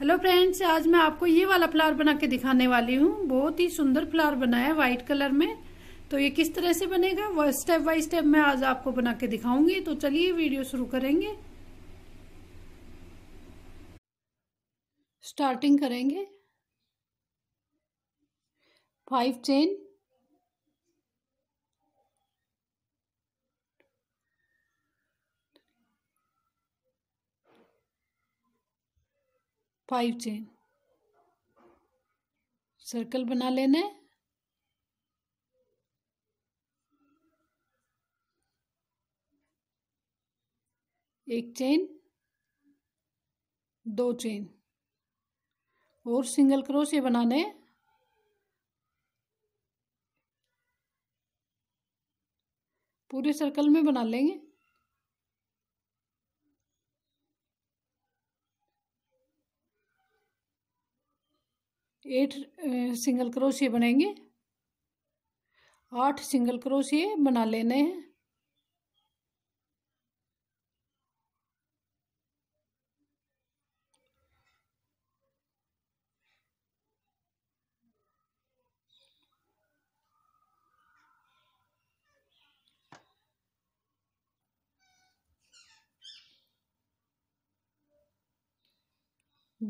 hello friends आज मैं आपको ये वाला फ्लावर बना के दिखाने वाली हूँ बहुत ही सुंदर फ्लावर बना है व्हाइट कलर में तो ये किस तरह से बनेगा वह स्टेप बाय स्टेप मैं आज आपको बना के दिखाऊंगी तो चलिए वीडियो शुरू करेंगे स्टार्टिंग करेंगे five chain five chain circle बना लेना है एक चेन दो चेन और सिंगल क्रोशिया बनाने पूरे सर्कल में बना लेंगे एट सिंगल क्रोशिए बनेंगे आठ सिंगल क्रोशिए बना लेने हैं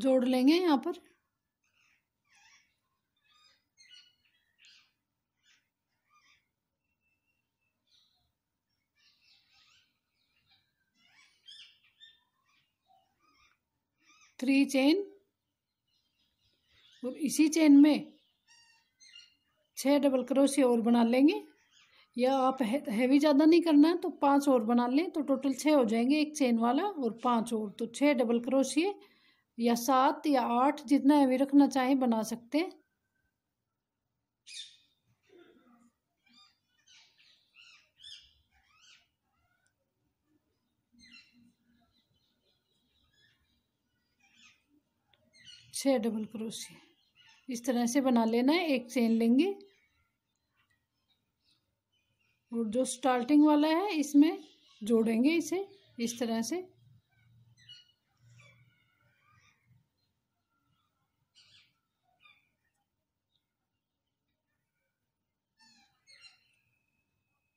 जोड़ लेंगे यहाँ पर थ्री चेन और इसी चेन में छः डबल क्रोशी और बना लेंगे या आप हैवी ज़्यादा नहीं करना है तो पांच और बना लें तो टोटल छः हो जाएंगे एक चेन वाला और पांच और तो छः डबल क्रोशिए या सात या आठ जितना हैवी रखना चाहें बना सकते हैं छः डबल क्रोशिया इस तरह से बना लेना है एक चेन लेंगे और जो स्टार्टिंग वाला है इसमें जोड़ेंगे इसे इस तरह से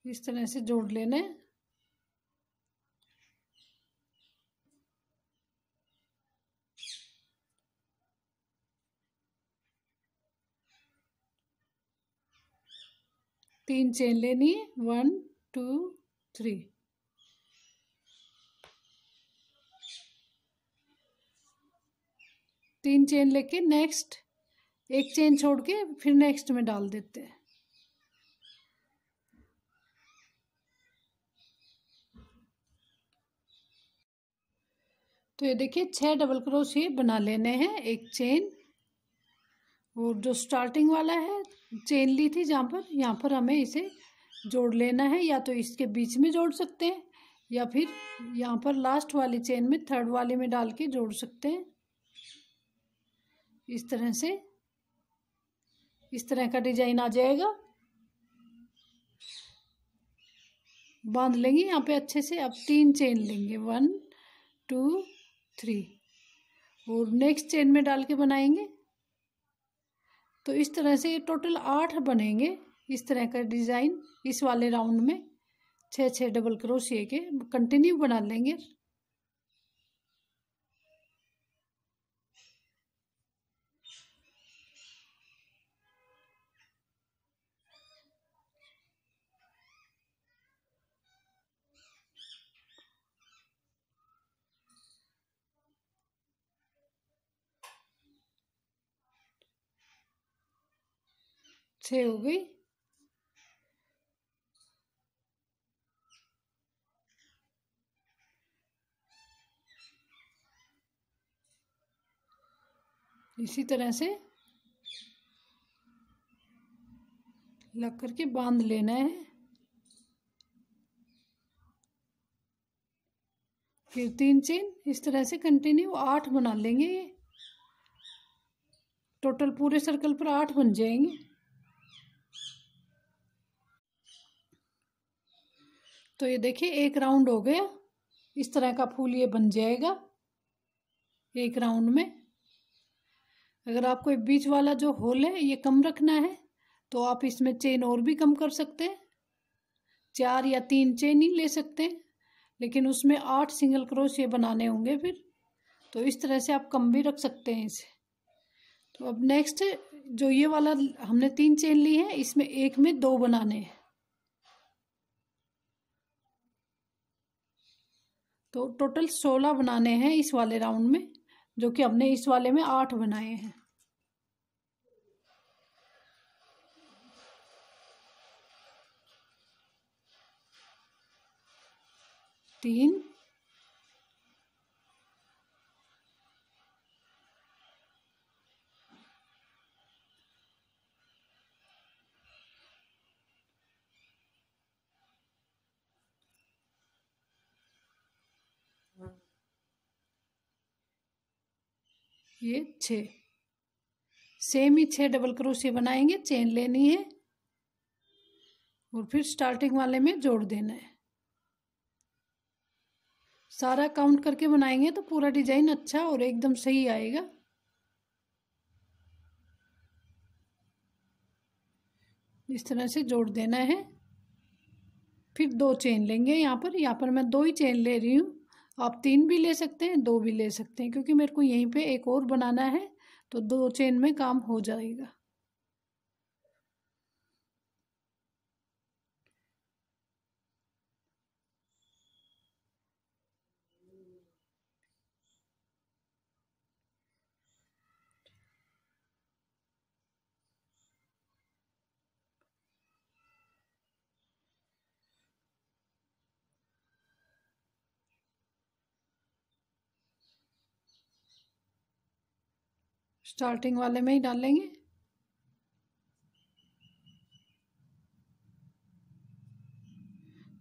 इस तरह से जोड़ लेना है तीन चेन लेनी वन टू थ्री तीन चेन लेके नेक्स्ट एक चेन छोड़ के फिर नेक्स्ट में डाल देते हैं तो ये देखिए छह डबल क्रोशिए बना लेने हैं एक चेन वो जो स्टार्टिंग वाला है चेन ली थी जहाँ पर यहाँ पर हमें इसे जोड़ लेना है या तो इसके बीच में जोड़ सकते हैं या फिर यहाँ पर लास्ट वाली चेन में थर्ड वाले में डाल के जोड़ सकते हैं इस तरह से इस तरह का डिजाइन आ जाएगा बांध लेंगे यहाँ पे अच्छे से अब तीन चेन लेंगे वन टू थ्री और नेक्स्ट चेन में डाल के बनाएंगे तो इस तरह से ये टोटल आठ बनेंगे इस तरह का डिज़ाइन इस वाले राउंड में छः छः डबल क्रोशिए के कंटिन्यू बना लेंगे छः हो गई इसी तरह से लग करके बांध लेना है फिर तीन चेन इस तरह से कंटिन्यू आठ बना लेंगे ये टोटल पूरे सर्कल पर आठ बन जाएंगे तो ये देखिए एक राउंड हो गया इस तरह का फूल ये बन जाएगा एक राउंड में अगर आपको बीच वाला जो होल है ये कम रखना है तो आप इसमें चेन और भी कम कर सकते हैं चार या तीन चेन ही ले सकते हैं लेकिन उसमें आठ सिंगल क्रोश ये बनाने होंगे फिर तो इस तरह से आप कम भी रख सकते हैं इसे तो अब नेक्स्ट जो ये वाला हमने तीन चेन ली है इसमें एक में दो बनाने हैं तो टोटल सोलह बनाने हैं इस वाले राउंड में जो कि हमने इस वाले में आठ बनाए हैं तीन ये छ सेम ही छः डबल क्रोशिया बनाएंगे चेन लेनी है और फिर स्टार्टिंग वाले में जोड़ देना है सारा काउंट करके बनाएंगे तो पूरा डिजाइन अच्छा और एकदम सही आएगा इस तरह से जोड़ देना है फिर दो चेन लेंगे यहाँ पर यहाँ पर मैं दो ही चेन ले रही हूँ आप तीन भी ले सकते हैं दो भी ले सकते हैं क्योंकि मेरे को यहीं पे एक और बनाना है तो दो चेन में काम हो जाएगा स्टार्टिंग वाले में ही डालेंगे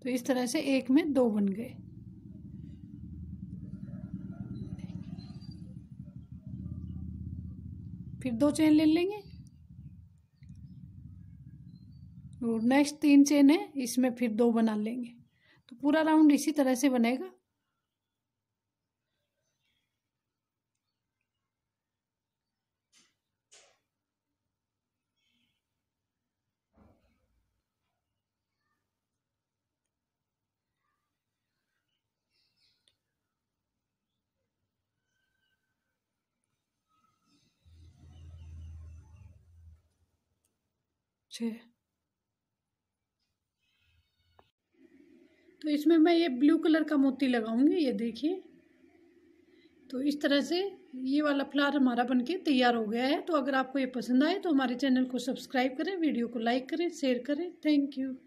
तो इस तरह से एक में दो बन गए फिर दो चेन ले लेंगे और नेक्स्ट तीन चेन है इसमें फिर दो बना लेंगे तो पूरा राउंड इसी तरह से बनेगा अच्छे तो इसमें मैं ये ब्लू कलर का मोती लगाऊंगी ये देखिए तो इस तरह से ये वाला फ्लावर हमारा बनके तैयार हो गया है तो अगर आपको ये पसंद आए तो हमारे चैनल को सब्सक्राइब करें वीडियो को लाइक करें शेयर करें थैंक यू